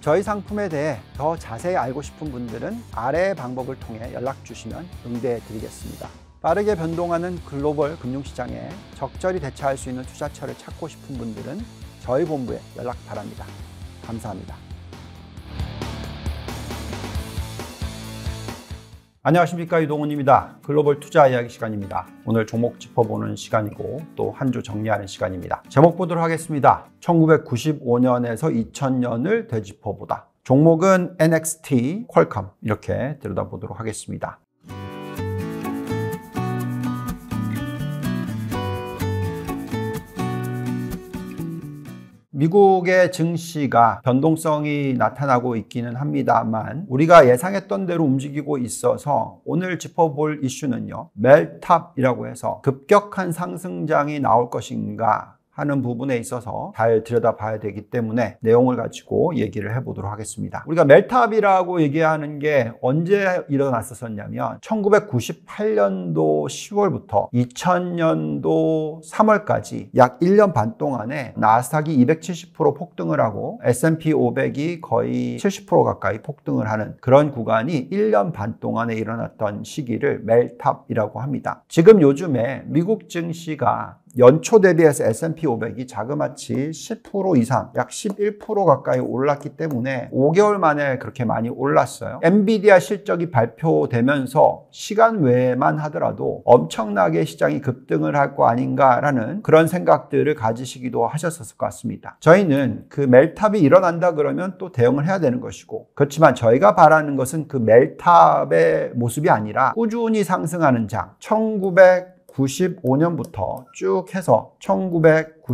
저희 상품에 대해 더 자세히 알고 싶은 분들은 아래 방법을 통해 연락 주시면 응대해 드리겠습니다. 빠르게 변동하는 글로벌 금융시장에 적절히 대처할 수 있는 투자처를 찾고 싶은 분들은 저희 본부에 연락 바랍니다. 감사합니다. 안녕하십니까 유동훈입니다. 글로벌 투자 이야기 시간입니다. 오늘 종목 짚어보는 시간이고 또 한 주 정리하는 시간입니다. 제목 보도록 하겠습니다. 1995년에서 2000년을 되짚어보다. 종목은 NXT, 퀄컴 이렇게 들여다보도록 하겠습니다. 미국의 증시가 변동성이 나타나고 있기는 합니다만 우리가 예상했던 대로 움직이고 있어서 오늘 짚어볼 이슈는요. 멜탑이라고 해서 급격한 상승장이 나올 것인가 하는 부분에 있어서 잘 들여다봐야 되기 때문에 내용을 가지고 얘기를 해보도록 하겠습니다. 우리가 멜탑이라고 얘기하는 게 언제 일어났었냐면 1998년도 10월부터 2000년도 3월까지 약 1년 반 동안에 나스닥이 270% 폭등을 하고 S&P 500이 거의 70% 가까이 폭등을 하는 그런 구간이 1년 반 동안에 일어났던 시기를 멜탑이라고 합니다. 지금 요즘에 미국 증시가 연초 대비해서 S&P 500이 자그마치 10% 이상, 약 11% 가까이 올랐기 때문에 5개월 만에 그렇게 많이 올랐어요. 엔비디아 실적이 발표되면서 시간 외에만 하더라도 엄청나게 시장이 급등을 할 거 아닌가라는 그런 생각들을 가지시기도 하셨었을 것 같습니다. 저희는 그 멜탑이 일어난다 그러면 또 대응을 해야 되는 것이고 그렇지만 저희가 바라는 것은 그 멜탑의 모습이 아니라 꾸준히 상승하는 장, 1900 95년부터 쭉 해서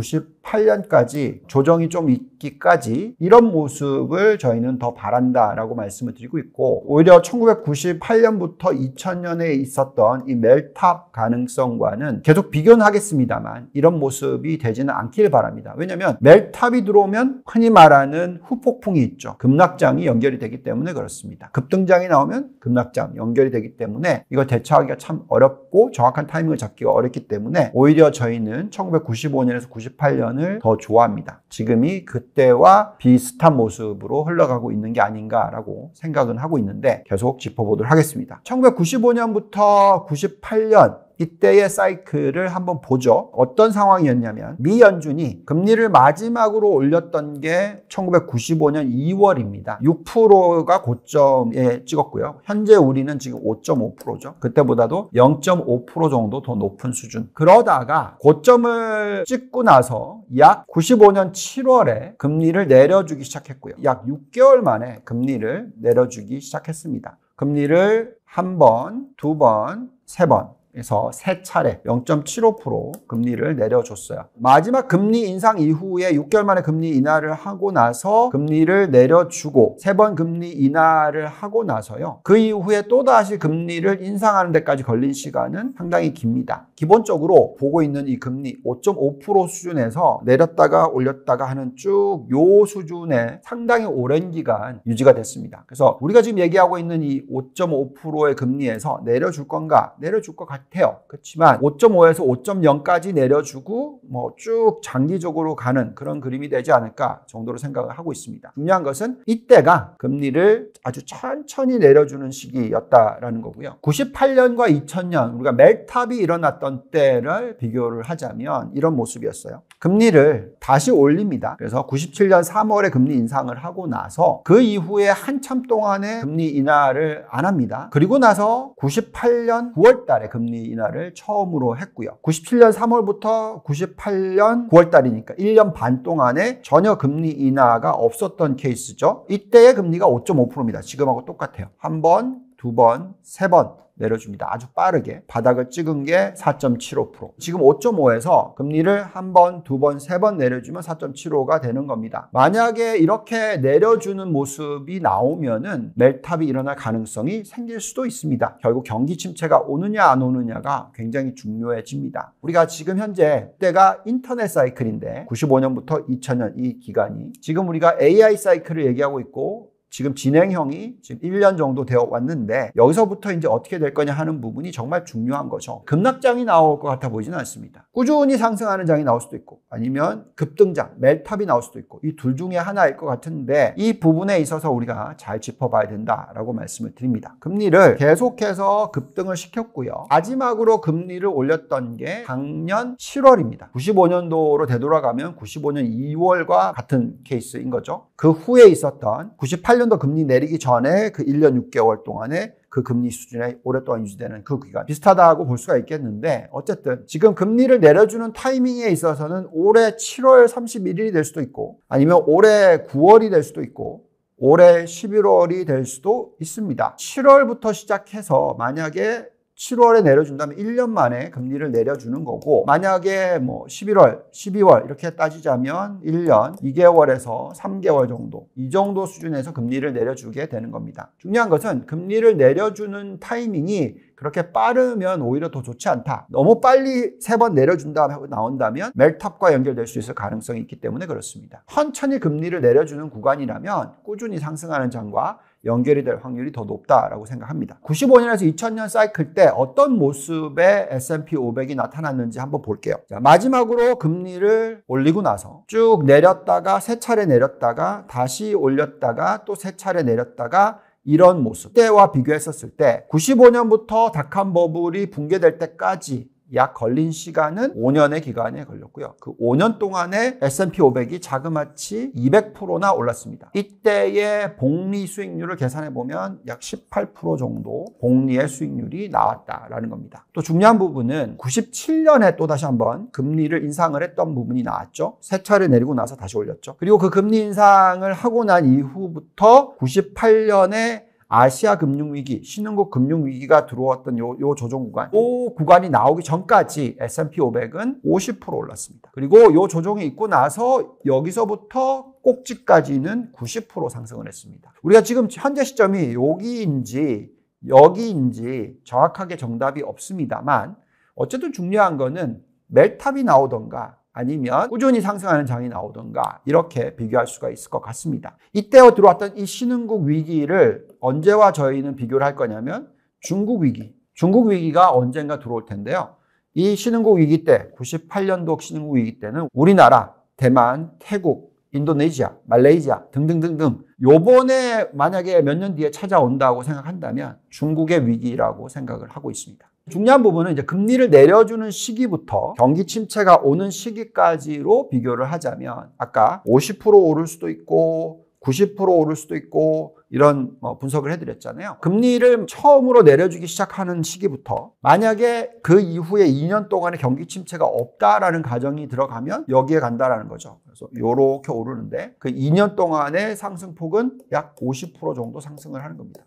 98년까지 조정이 좀 있기까지 이런 모습을 저희는 더 바란다라고 말씀을 드리고 있고 오히려 1998년부터 2000년에 있었던 이 멜탑 가능성과는 계속 비교는 하겠습니다만 이런 모습이 되지는 않길 바랍니다. 왜냐하면 멜탑이 들어오면 흔히 말하는 후폭풍이 있죠. 급락장이 연결이 되기 때문에 그렇습니다. 급등장이 나오면 급락장 연결이 되기 때문에 이걸 대처하기가 참 어렵고 정확한 타이밍을 잡기가 어렵기 때문에 오히려 저희는 1995년에서 9년 98년을 더 좋아합니다. 지금이 그때와 비슷한 모습으로 흘러가고 있는 게 아닌가라고 생각은 하고 있는데 계속 짚어보도록 하겠습니다. 1995년부터 98년 이때의 사이클을 한번 보죠. 어떤 상황이었냐면 미 연준이 금리를 마지막으로 올렸던 게 1995년 2월입니다. 6%가 고점에 찍었고요. 현재 우리는 지금 5.5%죠. 그때보다도 0.5% 정도 더 높은 수준. 그러다가 고점을 찍고 나서 약 95년 7월에 금리를 내려주기 시작했고요. 약 6개월 만에 금리를 내려주기 시작했습니다. 금리를 한 번, 두 번, 세 번. 그래서세 차례 0.75% 금리를 내려줬어요. 마지막 금리 인상 이후에 6개월 만에 금리 인하를 하고 나서 금리를 내려주고 세 번 금리 인하를 하고 나서요. 그 이후에 또다시 금리를 인상하는 데까지 걸린 시간은 상당히 깁니다. 기본적으로 보고 있는 이 금리 5.5% 수준에서 내렸다가 올렸다가 하는 쭉 요 수준에 상당히 오랜 기간 유지가 됐습니다. 그래서 우리가 지금 얘기하고 있는 이 5.5%의 금리에서 내려줄 건가 내려줄 것같 같요 그렇지만 5.5에서 5.0까지 내려주고 뭐 쭉 장기적으로 가는 그런 그림이 되지 않을까 정도로 생각을 하고 있습니다. 중요한 것은 이때가 금리를 아주 천천히 내려주는 시기였다라는 거고요. 98년과 2000년 우리가 멜탑이 일어났던 때를 비교를 하자면 이런 모습이었어요. 금리를 다시 올립니다. 그래서 97년 3월에 금리 인상을 하고 나서 그 이후에 한참 동안의 금리 인하를 안 합니다. 그리고 나서 98년 9월 달에 금리 금리 인하를 처음으로 했고요. 97년 3월부터 98년 9월달이니까 1년 반 동안에 전혀 금리 인하가 없었던 케이스죠. 이때의 금리가 5.5%입니다. 지금하고 똑같아요. 한번 두 번, 세 번 내려줍니다. 아주 빠르게. 바닥을 찍은 게 4.75%. 지금 5.5에서 금리를 한 번, 두 번, 세 번 내려주면 4.75가 되는 겁니다. 만약에 이렇게 내려주는 모습이 나오면은 멜탑이 일어날 가능성이 생길 수도 있습니다. 결국 경기 침체가 오느냐 안 오느냐가 굉장히 중요해집니다. 우리가 지금 현재 때가 인터넷 사이클인데 95년부터 2000년 이 기간이 지금 우리가 AI 사이클을 얘기하고 있고 지금 진행형이 지금 1년 정도 되어 왔는데 여기서부터 이제 어떻게 될 거냐 하는 부분이 정말 중요한 거죠. 급락장이 나올 것 같아 보이지는 않습니다. 꾸준히 상승하는 장이 나올 수도 있고 아니면 급등장, 멜탑이 나올 수도 있고 이 둘 중에 하나일 것 같은데 이 부분에 있어서 우리가 잘 짚어봐야 된다라고 말씀을 드립니다. 금리를 계속해서 급등을 시켰고요. 마지막으로 금리를 올렸던 게 작년 7월입니다. 95년도로 되돌아가면 95년 2월과 같은 케이스인 거죠. 그 후에 있었던 98 8년도 금리 내리기 전에 그 1년 6개월 동안에 그 금리 수준에 오랫동안 유지되는 그 기간 비슷하다고 볼 수가 있겠는데 어쨌든 지금 금리를 내려주는 타이밍에 있어서는 올해 7월 31일이 될 수도 있고 아니면 올해 9월이 될 수도 있고 올해 11월이 될 수도 있습니다. 7월부터 시작해서 만약에 7월에 내려준다면 1년 만에 금리를 내려주는 거고 만약에 뭐 11월, 12월 이렇게 따지자면 1년 2개월에서 3개월 정도 이 정도 수준에서 금리를 내려주게 되는 겁니다. 중요한 것은 금리를 내려주는 타이밍이 그렇게 빠르면 오히려 더 좋지 않다. 너무 빨리 세 번 내려준다 하고 나온다면 멜탑과 연결될 수 있을 가능성이 있기 때문에 그렇습니다. 천천히 금리를 내려주는 구간이라면 꾸준히 상승하는 장과 연결이 될 확률이 더 높다라고 생각합니다. 95년에서 2000년 사이클 때 어떤 모습의 S&P 500이 나타났는지 한번 볼게요. 자, 마지막으로 금리를 올리고 나서 쭉 내렸다가 세 차례 내렸다가 다시 올렸다가 또 세 차례 내렸다가 이런 모습 때와 비교했었을 때 95년부터 닷컴 버블이 붕괴될 때까지 약 걸린 시간은 5년의 기간에 걸렸고요. 그 5년 동안에 S&P 500이 자그마치 200%나 올랐습니다. 이때의 복리 수익률을 계산해 보면 약 18% 정도 복리의 수익률이 나왔다라는 겁니다. 또 중요한 부분은 97년에 또 다시 한번 금리를 인상을 했던 부분이 나왔죠. 세 차례 내리고 나서 다시 올렸죠. 그리고 그 금리 인상을 하고 난 이후부터 98년에 아시아 금융위기, 신흥국 금융위기가 들어왔던 요, 요 조정 구간, 이 구간이 나오기 전까지 S&P 500은 50% 올랐습니다. 그리고 요 조정이 있고 나서 여기서부터 꼭지까지는 90% 상승을 했습니다. 우리가 지금 현재 시점이 여기인지 여기인지 정확하게 정답이 없습니다만 어쨌든 중요한 거는 멜탑이 나오던가 아니면 꾸준히 상승하는 장이 나오던가 이렇게 비교할 수가 있을 것 같습니다. 이때 들어왔던 이 신흥국 위기를 언제와 저희는 비교를 할 거냐면 중국 위기. 중국 위기가 언젠가 들어올 텐데요. 이 신흥국 위기 때, 98년도 신흥국 위기 때는 우리나라, 대만, 태국, 인도네시아, 말레이시아 등등등등 요번에 만약에 몇 년 뒤에 찾아온다고 생각한다면 중국의 위기라고 생각을 하고 있습니다. 중요한 부분은 이제 금리를 내려주는 시기부터 경기 침체가 오는 시기까지로 비교를 하자면 아까 50% 오를 수도 있고 90% 오를 수도 있고 이런 뭐 분석을 해드렸잖아요. 금리를 처음으로 내려주기 시작하는 시기부터 만약에 그 이후에 2년 동안의 경기 침체가 없다라는 가정이 들어가면 여기에 간다라는 거죠. 그래서 이렇게 오르는데 그 2년 동안의 상승폭은 약 50% 정도 상승을 하는 겁니다.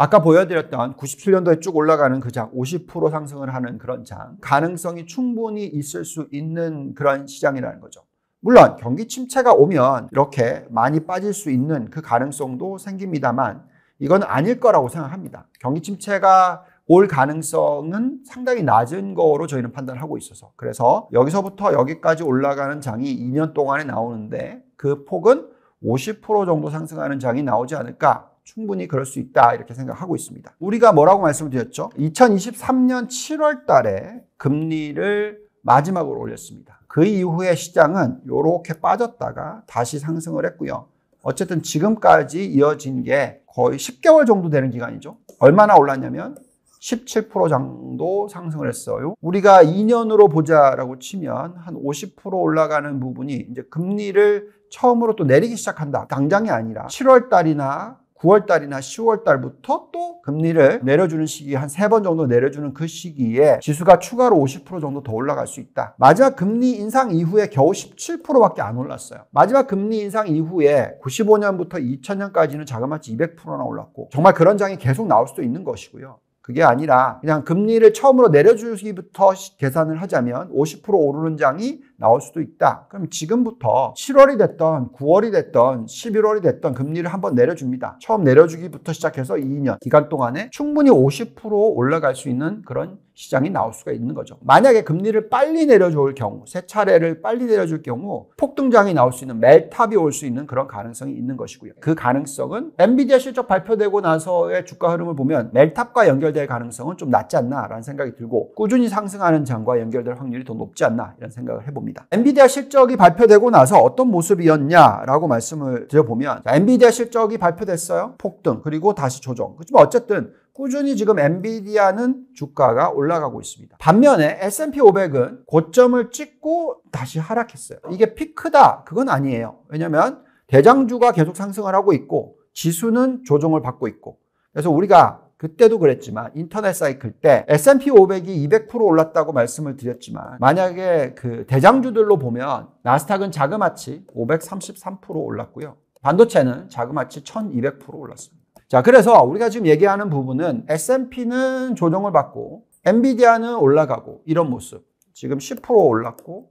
아까 보여드렸던 97년도에 쭉 올라가는 그 장, 50% 상승을 하는 그런 장, 가능성이 충분히 있을 수 있는 그런 시장이라는 거죠. 물론 경기 침체가 오면 이렇게 많이 빠질 수 있는 그 가능성도 생깁니다만 이건 아닐 거라고 생각합니다. 경기 침체가 올 가능성은 상당히 낮은 거로 저희는 판단하고 있어서 그래서 여기서부터 여기까지 올라가는 장이 2년 동안에 나오는데 그 폭은 50% 정도 상승하는 장이 나오지 않을까 충분히 그럴 수 있다 이렇게 생각하고 있습니다. 우리가 뭐라고 말씀드렸죠? 2023년 7월 달에 금리를 마지막으로 올렸습니다. 그 이후에 시장은 이렇게 빠졌다가 다시 상승을 했고요. 어쨌든 지금까지 이어진 게 거의 10개월 정도 되는 기간이죠. 얼마나 올랐냐면 17% 정도 상승을 했어요. 우리가 2년으로 보자라고 치면 한 50% 올라가는 부분이 이제 금리를 처음으로 또 내리기 시작한다. 당장이 아니라 7월 달이나 9월 달이나 10월 달부터 또 금리를 내려주는 시기 한 세 번 정도 내려주는 그 시기에 지수가 추가로 50% 정도 더 올라갈 수 있다. 마지막 금리 인상 이후에 겨우 17%밖에 안 올랐어요. 마지막 금리 인상 이후에 95년부터 2000년까지는 자그마치 200%나 올랐고 정말 그런 장이 계속 나올 수도 있는 것이고요. 그게 아니라 그냥 금리를 처음으로 내려주기부터 계산을 하자면 50% 오르는 장이 나올 수도 있다. 그럼 지금부터 7월이 됐던 9월이 됐던 11월이 됐던 금리를 한번 내려줍니다. 처음 내려주기부터 시작해서 2년 기간 동안에 충분히 50% 올라갈 수 있는 그런 시장이 나올 수가 있는 거죠. 만약에 금리를 빨리 내려줄 경우, 세 차례를 빨리 내려줄 경우 폭등장이 나올 수 있는 멜탑이 올 수 있는 그런 가능성이 있는 것이고요. 그 가능성은 엔비디아 실적 발표되고 나서의 주가 흐름을 보면 멜탑과 연결될 가능성은 좀 낮지 않나라는 생각이 들고 꾸준히 상승하는 장과 연결될 확률이 더 높지 않나 이런 생각을 해봅니다. 엔비디아 실적이 발표되고 나서 어떤 모습이었냐라고 말씀을 드려보면 자, 엔비디아 실적이 발표됐어요. 폭등 그리고 다시 조정. 그렇지만 어쨌든 꾸준히 지금 엔비디아는 주가가 올라가고 있습니다. 반면에 S&P 500은 고점을 찍고 다시 하락했어요. 이게 피크다 그건 아니에요. 왜냐면 대장주가 계속 상승을 하고 있고 지수는 조정을 받고 있고 그래서 우리가 그때도 그랬지만 인터넷 사이클 때 S&P 500이 200% 올랐다고 말씀을 드렸지만 만약에 그 대장주들로 보면 나스닥은 자그마치 533% 올랐고요. 반도체는 자그마치 1200% 올랐습니다. 자, 그래서 우리가 지금 얘기하는 부분은 S&P는 조정을 받고 엔비디아는 올라가고 이런 모습. 지금 10% 올랐고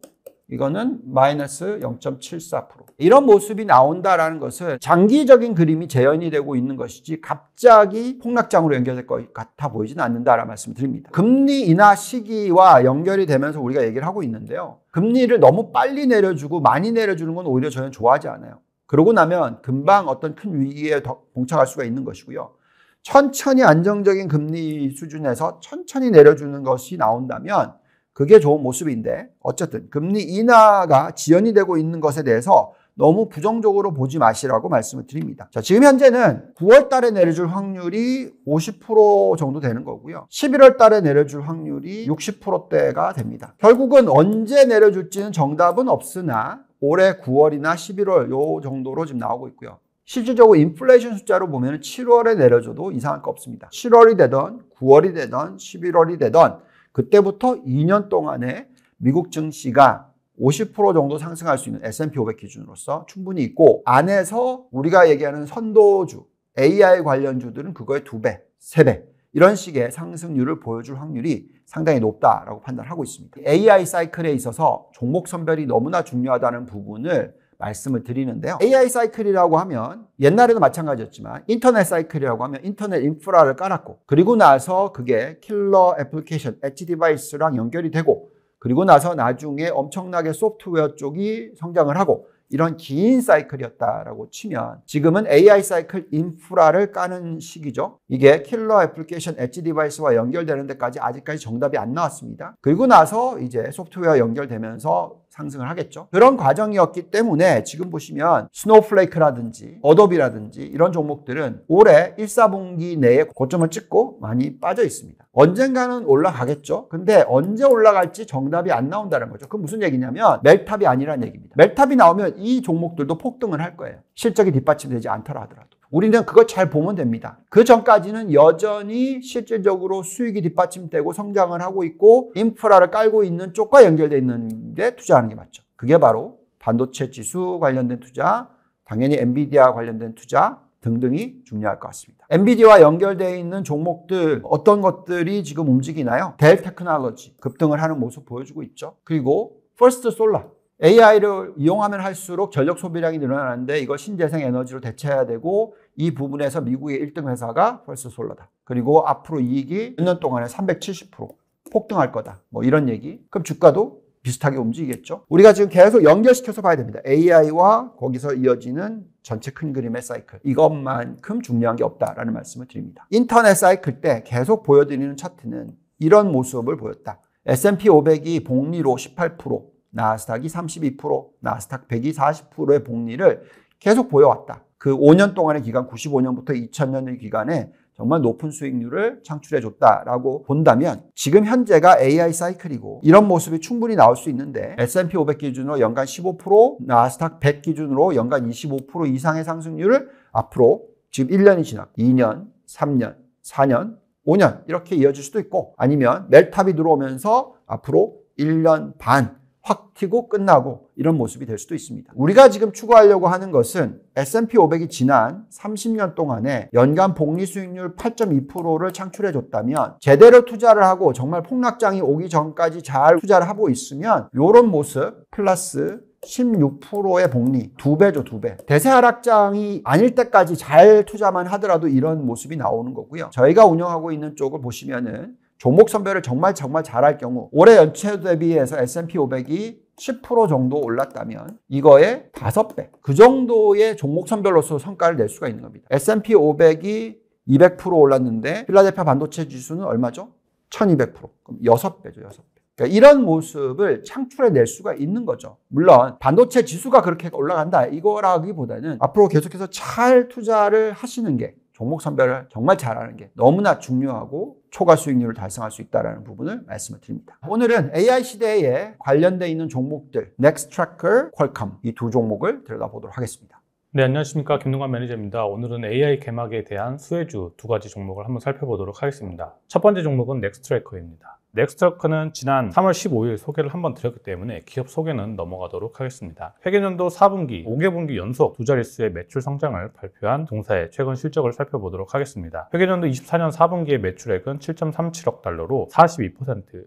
이거는 마이너스 0.74% 이런 모습이 나온다라는 것은 장기적인 그림이 재현이 되고 있는 것이지 갑자기 폭락장으로 연결될 것 같아 보이지는 않는다라는 말씀을 드립니다. 금리 인하 시기와 연결이 되면서 우리가 얘기를 하고 있는데요. 금리를 너무 빨리 내려주고 많이 내려주는 건 오히려 저는 좋아하지 않아요. 그러고 나면 금방 어떤 큰 위기에 봉착할 수가 있는 것이고요. 천천히 안정적인 금리 수준에서 천천히 내려주는 것이 나온다면 그게 좋은 모습인데 어쨌든 금리 인하가 지연이 되고 있는 것에 대해서 너무 부정적으로 보지 마시라고 말씀을 드립니다. 자, 지금 현재는 9월 달에 내려줄 확률이 50% 정도 되는 거고요. 11월 달에 내려줄 확률이 60%대가 됩니다. 결국은 언제 내려줄지는 정답은 없으나 올해 9월이나 11월 요 정도로 지금 나오고 있고요. 실질적으로 인플레이션 숫자로 보면 7월에 내려줘도 이상할 거 없습니다. 7월이 되던 9월이 되던 11월이 되던 그때부터 2년 동안에 미국 증시가 50% 정도 상승할 수 있는 S&P 500 기준으로서 충분히 있고 안에서 우리가 얘기하는 선도주, AI 관련주들은 그거의 두배세배 이런 식의 상승률을 보여줄 확률이 상당히 높다라고 판단하고 있습니다. AI 사이클에 있어서 종목 선별이 너무나 중요하다는 부분을 말씀을 드리는데요. AI 사이클이라고 하면 옛날에도 마찬가지였지만 인터넷 사이클이라고 하면 인터넷 인프라를 깔았고 그리고 나서 그게 킬러 애플리케이션, 엣지 디바이스랑 연결이 되고 그리고 나서 나중에 엄청나게 소프트웨어 쪽이 성장을 하고 이런 긴 사이클이었다라고 치면 지금은 AI 사이클 인프라를 까는 시기죠. 이게 킬러 애플리케이션 엣지 디바이스와 연결되는 데까지 아직까지 정답이 안 나왔습니다. 그리고 나서 이제 소프트웨어 연결되면서 상승을 하겠죠. 그런 과정이었기 때문에 지금 보시면 스노우플레이크라든지 어도비라든지 이런 종목들은 올해 1, 4분기 내에 고점을 찍고 많이 빠져 있습니다. 언젠가는 올라가겠죠. 근데 언제 올라갈지 정답이 안 나온다는 거죠. 그 무슨 얘기냐면 멜탑이 아니라는 얘기입니다. 멜탑이 나오면 이 종목들도 폭등을 할 거예요. 실적이 뒷받침되지 않더라 하더라도. 우리는 그걸 잘 보면 됩니다. 그 전까지는 여전히 실질적으로 수익이 뒷받침되고 성장을 하고 있고 인프라를 깔고 있는 쪽과 연결되어 있는게 투자하는 게 맞죠. 그게 바로 반도체 지수 관련된 투자, 당연히 엔비디아 관련된 투자 등등이 중요할 것 같습니다. 엔비디와 아 연결되어 있는 종목들 어떤 것들이 지금 움직이나요? 델 테크놀로지 급등을 하는 모습 보여주고 있죠. 그리고 퍼스트 솔라 AI를 이용하면 할수록 전력 소비량이 늘어나는데 이걸 신재생 에너지로 대체해야 되고 이 부분에서 미국의 1등 회사가 펄스 솔라다. 그리고 앞으로 이익이 몇 년 동안에 370% 폭등할 거다. 뭐 이런 얘기. 그럼 주가도 비슷하게 움직이겠죠. 우리가 지금 계속 연결시켜서 봐야 됩니다. AI와 거기서 이어지는 전체 큰 그림의 사이클. 이것만큼 중요한 게 없다라는 말씀을 드립니다. 인터넷 사이클 때 계속 보여드리는 차트는 이런 모습을 보였다. S&P 500이 복리로 18%, 나스닥이 32%, 나스닥 100이 40%의 복리를 계속 보여왔다. 그 5년 동안의 기간, 95년부터 2000년의 기간에 정말 높은 수익률을 창출해 줬다라고 본다면 지금 현재가 AI 사이클이고 이런 모습이 충분히 나올 수 있는데 S&P 500 기준으로 연간 15% 나스닥 100 기준으로 연간 25% 이상의 상승률을 앞으로 지금 1년이 지났고 2년, 3년, 4년, 5년 이렇게 이어질 수도 있고 아니면 멜탑이 들어오면서 앞으로 1년 반확 튀고 끝나고 이런 모습이 될 수도 있습니다. 우리가 지금 추구하려고 하는 것은 S&P 500이 지난 30년 동안에 연간 복리 수익률 8.2%를 창출해 줬다면 제대로 투자를 하고 정말 폭락장이 오기 전까지 잘 투자를 하고 있으면 이런 모습 플러스 16%의 복리 두배죠두 배 대세 하락장이 아닐 때까지 잘 투자만 하더라도 이런 모습이 나오는 거고요 저희가 운영하고 있는 쪽을 보시면은 종목 선별을 정말 정말 잘할 경우 올해 연체 대비해서 S&P 500이 10% 정도 올랐다면 이거의 5배 그 정도의 종목 선별로서 성과를 낼 수가 있는 겁니다. S&P 500이 200% 올랐는데 필라델피아 반도체 지수는 얼마죠? 1200% 그럼 6배죠 6배. 그러니까 이런 모습을 창출해 낼 수가 있는 거죠. 물론 반도체 지수가 그렇게 올라간다 이거라기보다는 앞으로 계속해서 잘 투자를 하시는 게 종목 선별을 정말 잘하는 게 너무나 중요하고 초과 수익률을 달성할 수 있다는 부분을 말씀을 드립니다. 오늘은 AI 시대에 관련되어 있는 종목들 넥스트트래커, 퀄컴 이 두 종목을 들여다보도록 하겠습니다. 네, 안녕하십니까. 김동관 매니저입니다. 오늘은 AI 개막에 대한 수혜주 두 가지 종목을 한번 살펴보도록 하겠습니다. 첫 번째 종목은 넥스트트래커입니다. 넥스트워크는 지난 3월 15일 소개를 한번 드렸기 때문에 기업 소개는 넘어가도록 하겠습니다. 회계년도 4분기, 5개분기 연속 두 자릿수의 매출 성장을 발표한 동사의 최근 실적을 살펴보도록 하겠습니다. 회계년도 24년 4분기의 매출액은 7.37억 달러로 42%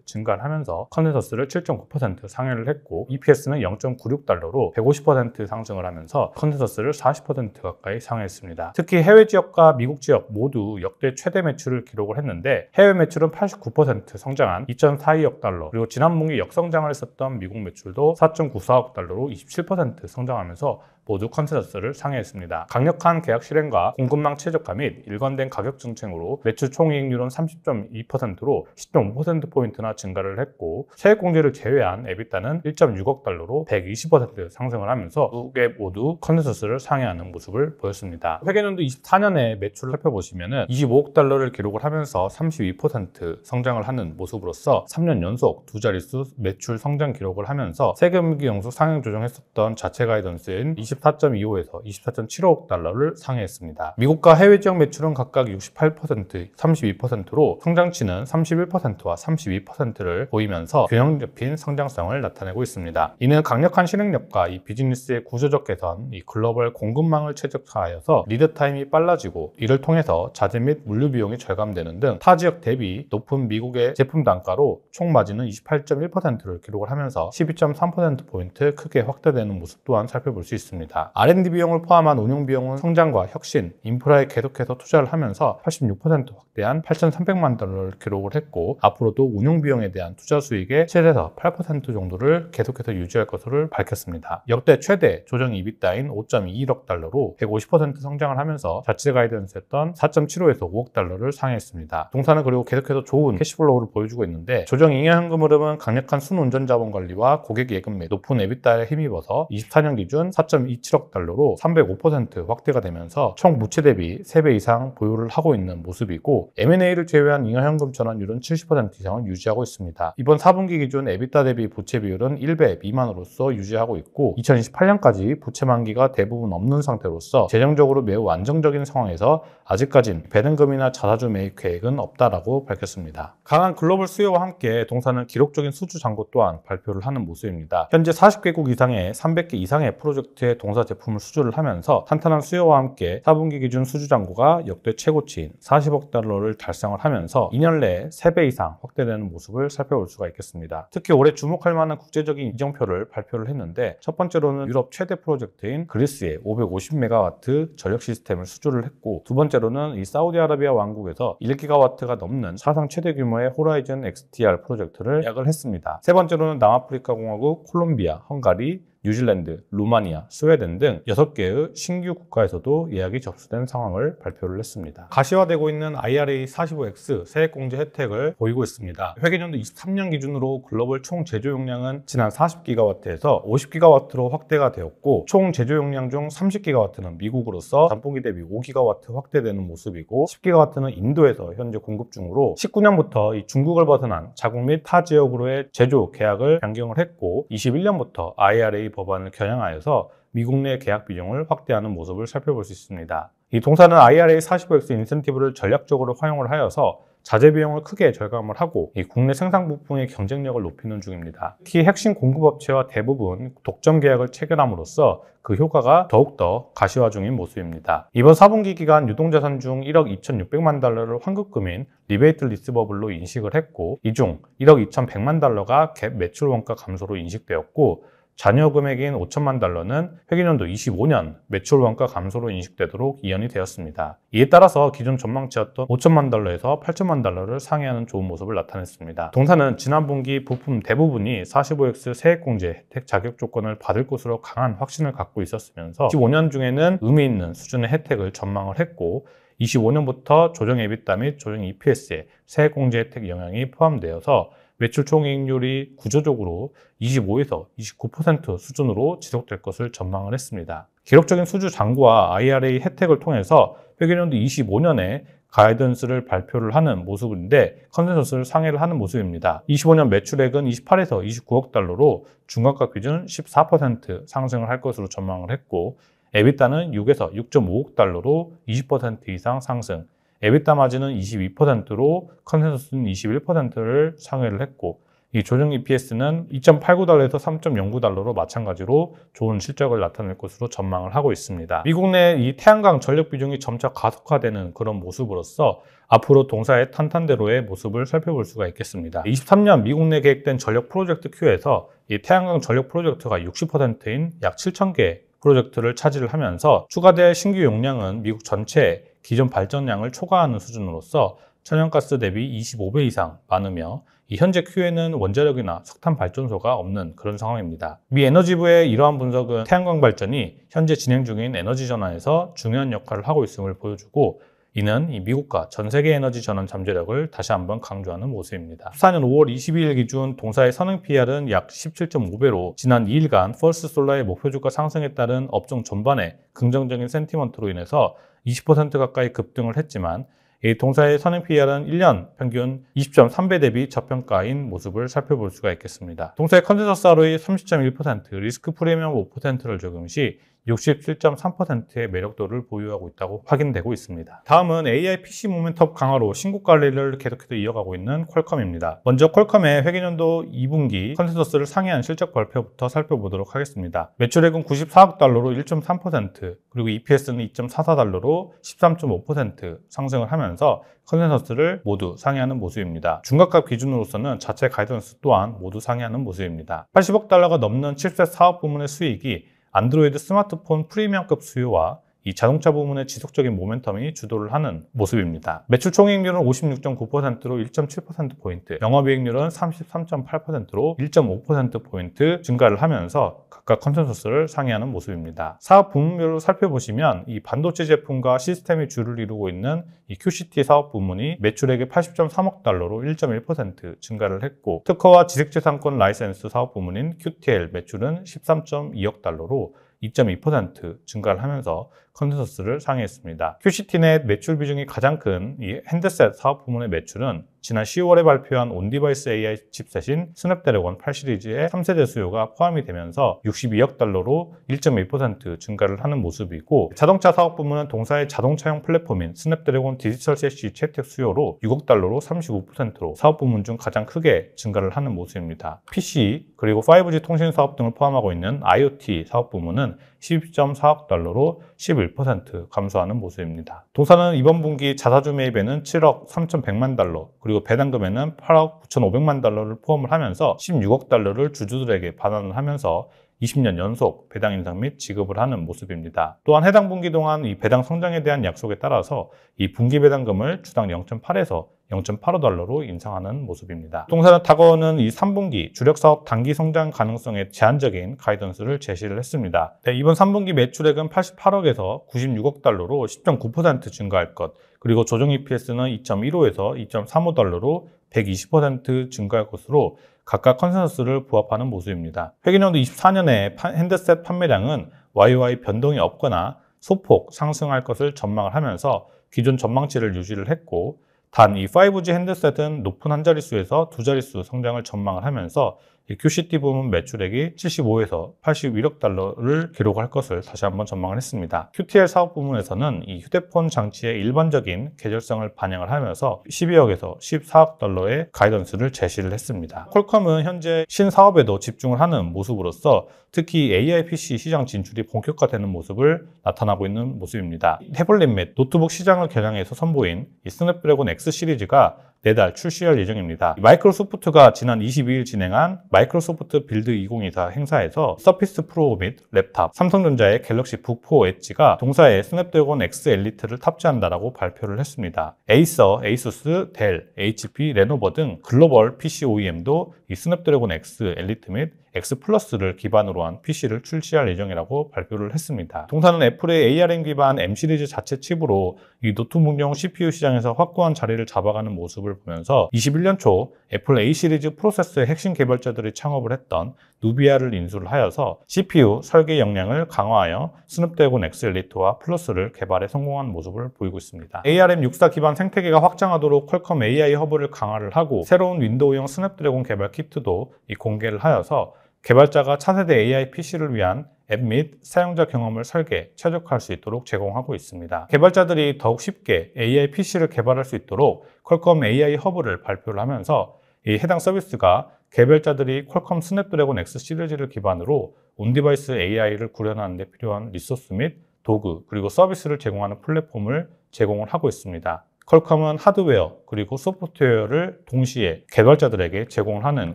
증가를 하면서 컨센서스를 7.9% 상회를 했고 EPS는 0.96달러로 150% 상승을 하면서 컨센서스를 40% 가까이 상회했습니다. 특히 해외 지역과 미국 지역 모두 역대 최대 매출을 기록을 했는데 해외 매출은 89% 성장한 감소한 2.42억 달러 그리고 지난 분기 역성장을 했었던 미국 매출도 4.94억 달러로 27% 성장하면서 모두 컨센서스를 상회했습니다. 강력한 계약 실행과 공급망 최적화 및 일관된 가격 증책으로 매출 총이익률은 30.2%로 10.5%포인트나 증가를 했고 세액 공제를 제외한 에비타는 1.6억 달러로 120% 상승을 하면서 두 개 모두 컨센서스를 상회하는 모습을 보였습니다. 회계년도 24년에 매출을 살펴보시면 25억 달러를 기록을 하면서 32% 성장을 하는 모습으로서 3년 연속 두 자릿수 매출 성장 기록을 하면서 세금기 영수 상향 조정했었던 자체 가이던스인 24.25에서 24.75억 달러를 상회했습니다. 미국과 해외 지역 매출은 각각 68%, 32%로 성장치는 31%와 32%를 보이면서 균형 잡힌 성장성을 나타내고 있습니다. 이는 강력한 실행력과 이 비즈니스의 구조적 개선, 이 글로벌 공급망을 최적화하여서 리드 타임이 빨라지고 이를 통해서 자재 및 물류 비용이 절감되는 등 타 지역 대비 높은 미국의 제품 단가로 총 마진은 28.1%를 기록을 하면서 12.3% 포인트 크게 확대되는 모습 또한 살펴볼 수 있습니다. 있니다 R&D 비용을 포함한 운용 비용은 성장과 혁신, 인프라에 계속해서 투자를 하면서 86% 확대한 8,300만 달러를 기록을 했고 앞으로도 운용 비용에 대한 투자 수익의 7에서 8% 정도를 계속해서 유지할 것으로 밝혔습니다. 역대 최대 조정 이비타인 5.21억 달러로 150% 성장을 하면서 자체 가이던스했던 4.75에서 5억 달러를 상회했습니다. 동사는 그리고 계속해서 좋은 캐시플로우를 보여주고 있는데 조정 잉여현금 흐름은 강력한 순운전 자본 관리와 고객 예금의 높은 에비타에 힘입어서 24년 기준 4.1 1.27억 달러로 305% 확대가 되면서 총 부채 대비 3배 이상 보유를 하고 있는 모습이고 M&A를 제외한 잉여현금 전환율은 70% 이상을 유지하고 있습니다. 이번 4분기 기준 에비타 대비 부채 비율은 1배 미만으로서 유지하고 있고 2028년까지 부채 만기가 대부분 없는 상태로서 재정적으로 매우 안정적인 상황에서 아직까진 배당금이나 자사주 매입 계획은 없다라고 밝혔습니다. 강한 글로벌 수요와 함께 동사는 기록적인 수주 잔고 또한 발표를 하는 모습입니다. 현재 40개국 이상의 300개 이상의 프로젝트에 동사 제품을 수주를 하면서 탄탄한 수요와 함께 4분기 기준 수주 잔고가 역대 최고치인 40억 달러를 달성을 하면서 2년 내에 3배 이상 확대되는 모습을 살펴볼 수가 있겠습니다. 특히 올해 주목할 만한 국제적인 이정표를 발표를 했는데 첫 번째로는 유럽 최대 프로젝트인 그리스의 550메가와트 전력 시스템을 수주를 했고 두 번째로는 이 사우디아라비아 왕국에서 1기가와트가 넘는 사상 최대 규모의 호라이즌 XTR 프로젝트를 약을 했습니다. 세 번째로는 남아프리카 공화국, 콜롬비아, 헝가리, 뉴질랜드, 루마니아, 스웨덴 등 6개의 신규 국가에서도 예약이 접수된 상황을 발표를 했습니다. 가시화되고 있는 IRA 45X 세액공제 혜택을 보이고 있습니다. 회계년도 23년 기준으로 글로벌 총 제조 용량은 지난 40기가와트에서 50기가와트로 확대가 되었고 총 제조 용량 중 30기가와트는 미국으로서 단봉기 대비 5기가와트 확대되는 모습이고 10기가와트는 인도에서 현재 공급 중으로 19년부터 이 중국을 벗어난 자국 및 타 지역으로의 제조 계약을 변경을 했고 21년부터 IRA 관 법안을 겨냥하여서 미국 내 계약 비용을 확대하는 모습을 살펴볼 수 있습니다. 이 동사는 IRA 45X 인센티브를 전략적으로 활용을 하여서 자재 비용을 크게 절감을 하고 이 국내 생산 부품의 경쟁력을 높이는 중입니다. 특히 핵심 공급업체와 대부분 독점 계약을 체결함으로써 그 효과가 더욱더 가시화 중인 모습입니다. 이번 4분기 기간 유동자산 중 1억 2,600만 달러를 환급금인 리베이트 리스버블로 인식을 했고 이 중 1억 2,100만 달러가 갭 매출 원가 감소로 인식되었고 잔여 금액인 5천만 달러는 회계연도 25년 매출 원가 감소로 인식되도록 이연이 되었습니다. 이에 따라서 기존 전망치였던 5천만 달러에서 8천만 달러를 상회하는 좋은 모습을 나타냈습니다. 동사는 지난 분기 부품 대부분이 45X 세액공제 혜택 자격 조건을 받을 것으로 강한 확신을 갖고 있었으면서 15년 중에는 의미 있는 수준의 혜택을 전망을 했고 25년부터 조정 e 비 i t 및 조정 EPS에 세액공제 혜택 영향이 포함되어서 매출 총액률이 구조적으로 25에서 29% 수준으로 지속될 것을 전망을 했습니다. 기록적인 수주 장구와 IRA 혜택을 통해서 회계연도 25년에 가이던스를 발표를 하는 모습인데 컨센서스를 상회를 하는 모습입니다. 25년 매출액은 28에서 29억 달러로 중간가 기준 14% 상승을 할 것으로 전망을 했고 에비타는 6에서 6.5억 달러로 20% 이상 상승, 에비타 마진은 22%로 컨센서스는 21%를 상회를 했고 이 조정 EPS는 2.89달러에서 3.09달러로 마찬가지로 좋은 실적을 나타낼 것으로 전망을 하고 있습니다. 미국 내 이 태양광 전력 비중이 점차 가속화되는 그런 모습으로서 앞으로 동사의 탄탄대로의 모습을 살펴볼 수가 있겠습니다. 23년 미국 내 계획된 전력 프로젝트 q 에서이 태양광 전력 프로젝트가 60%인 약 7,000개 프로젝트를 차지를 하면서 추가될 신규 용량은 미국 전체 기존 발전량을 초과하는 수준으로서 천연가스 대비 25배 이상 많으며 이 현재 큐에는 원자력이나 석탄 발전소가 없는 그런 상황입니다. 미 에너지부의 이러한 분석은 태양광 발전이 현재 진행 중인 에너지 전환에서 중요한 역할을 하고 있음을 보여주고 이는 이 미국과 전 세계 에너지 전환 잠재력을 다시 한번 강조하는 모습입니다. 14년 5월 22일 기준 동사의 선행 PR은 약 17.5배로 지난 2일간 퍼스트 솔라의 목표 주가 상승에 따른 업종 전반에 긍정적인 센티먼트로 인해서 20% 가까이 급등을 했지만 이 동사의 선행 p r 은 1년 평균 20.3배 대비 저평가인 모습을 살펴볼 수가 있겠습니다. 동사의 컨센서스로의 30.1%, 리스크 프리미엄 5%를 적용 시 67.3%의 매력도를 보유하고 있다고 확인되고 있습니다. 다음은 AI PC 모멘텀 강화로 신고 관리를 계속해서 이어가고 있는 퀄컴입니다. 먼저 퀄컴의 회계년도 2분기 컨센서스를 상회한 실적 발표부터 살펴보도록 하겠습니다. 매출액은 94억 달러로 1.3% 그리고 EPS는 2.44달러로 13.5% 상승을 하면서 컨센서스를 모두 상회하는 모습입니다. 중간값 기준으로서는 자체 가이던스 또한 모두 상회하는 모습입니다. 80억 달러가 넘는 칩셋 사업 부문의 수익이 안드로이드 스마트폰 프리미엄급 수요와 이 자동차 부문의 지속적인 모멘텀이 주도를 하는 모습입니다. 매출 총액률은 56.9%로 1.7%포인트, 영업이익률은 33.8%로 1.5%포인트 증가를 하면서 각각 컨센서스를 상회하는 모습입니다. 사업 부문별로 살펴보시면 이 반도체 제품과 시스템이 주를 이루고 있는 이 QCT 사업 부문이 매출액의 80.3억 달러로 1.1% 증가를 했고 특허와 지식재산권 라이센스 사업 부문인 QTL 매출은 13.2억 달러로 2.2% 증가를 하면서 컨센서스를 상회했습니다. QCT 내 매출 비중이 가장 큰 이 핸드셋 사업 부문의 매출은 지난 10월에 발표한 온디바이스 AI 칩셋인 스냅드래곤 8시리즈의 3세대 수요가 포함이 되면서 62억 달러로 1.1% 증가를 하는 모습이고 자동차 사업 부문은 동사의 자동차용 플랫폼인 스냅드래곤 디지털 셋시 채택 수요로 6억 달러로 35%로 사업 부문 중 가장 크게 증가를 하는 모습입니다. PC 그리고 5G 통신 사업 등을 포함하고 있는 IoT 사업 부문은 1 2 4억 달러로 11% 감소하는 모습입니다. 동사는 이번 분기 자사주 매입에는 7억 3,100만 달러, 그리고 배당금에는 8억 9,500만 달러를 포함을 하면서 16억 달러를 주주들에게 반환을 하면서 20년 연속 배당 인상 및 지급을 하는 모습입니다. 또한 해당 분기 동안 이 배당 성장에 대한 약속에 따라서 이 분기 배당금을 주당 0.8에서 0.85달러로 인상하는 모습입니다. 동산 타거는 이 3분기 주력 사업 단기 성장 가능성에 제한적인 가이던스를 제시를 했습니다. 네, 이번 3분기 매출액은 88억에서 96억 달러로 10.9% 증가할 것, 그리고 조정 EPS는 2.15에서 2.35달러로 120% 증가할 것으로 각각 컨센서스를 부합하는 모습입니다. 회계년도 24년에 핸드셋 판매량은 YY 변동이 없거나 소폭 상승할 것을 전망을 하면서 기존 전망치를 유지를 했고 단 이 5G 핸드셋은 높은 한 자릿수에서 두 자릿수 성장을 전망을 하면서 QCT 부문 매출액이 75에서 81억 달러를 기록할 것을 다시 한번 전망을 했습니다. QTL 사업 부문에서는 이 휴대폰 장치의 일반적인 계절성을 반영을 하면서 12억에서 14억 달러의 가이던스를 제시를 했습니다. 퀄컴은 현재 신사업에도 집중을 하는 모습으로서 특히 AI PC 시장 진출이 본격화되는 모습을 나타나고 있는 모습입니다. 태블릿 및 노트북 시장을 겨냥해서 선보인 이 스냅드래곤 X 시리즈가 내달 출시할 예정입니다. 마이크로소프트가 지난 22일 진행한 마이크로소프트 빌드 2024 행사에서 서피스 프로 및 랩탑, 삼성전자의 갤럭시 북4 엣지가 동사의 스냅드래곤 X 엘리트를 탑재한다라고 발표를 했습니다. 에이서, 에이수스, 델, HP, 레노버 등 글로벌 PC OEM도 이 스냅드래곤 X 엘리트 및 X 플러스를 기반으로 한 PC를 출시할 예정이라고 발표를 했습니다. 동사는 애플의 ARM 기반 M 시리즈 자체 칩으로 이 노트북용 CPU 시장에서 확고한 자리를 잡아가는 모습을 보면서 21년 초 애플 A 시리즈 프로세스의 핵심 개발자들이 창업을 했던 누비아를 인수를 하여서 CPU 설계 역량을 강화하여 스냅드래곤 X 엘리트와 플러스를 개발에 성공한 모습을 보이고 있습니다. ARM 64 기반 생태계가 확장하도록 퀄컴 AI 허브를 강화를 하고 새로운 윈도우용 스냅드래곤 개발 키트도 공개를 하여서 개발자가 차세대 AI PC를 위한 앱 및 사용자 경험을 설계, 최적화할 수 있도록 제공하고 있습니다. 개발자들이 더욱 쉽게 AI PC를 개발할 수 있도록 퀄컴 AI 허브를 발표를 하면서 이 해당 서비스가 개발자들이 퀄컴 스냅드래곤 X 시리즈를 기반으로 온디바이스 AI를 구현하는 데 필요한 리소스 및 도구 그리고 서비스를 제공하는 플랫폼을 제공을 하고 있습니다. 퀄컴은 하드웨어 그리고 소프트웨어를 동시에 개발자들에게 제공하는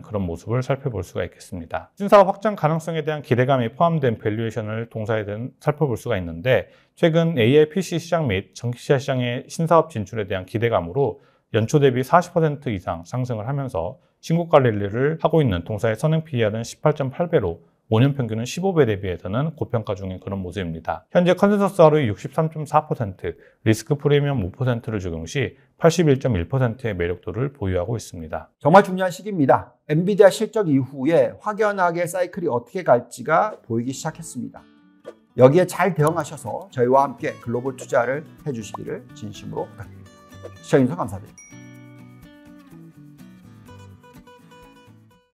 그런 모습을 살펴볼 수가 있겠습니다. 신사업 확장 가능성에 대한 기대감이 포함된 밸류에이션을 동사에 대한 살펴볼 수가 있는데 최근 AI PC 시장 및 전기차 시장의 신사업 진출에 대한 기대감으로 연초 대비 40% 이상 상승을 하면서 신고관리를 하고 있는 동사의 선행 PER은 18.8배로 5년 평균은 15배 대비해서는 고평가 중인 그런 모습입니다. 현재 컨센서스 하루의 63.4%, 리스크 프리미엄 5%를 적용시 81.1%의 매력도를 보유하고 있습니다. 정말 중요한 시기입니다. 엔비디아 실적 이후에 확연하게 사이클이 어떻게 갈지가 보이기 시작했습니다. 여기에 잘 대응하셔서 저희와 함께 글로벌 투자를 해주시기를 진심으로 부탁드립니다. 시청해주셔서 감사드립니다.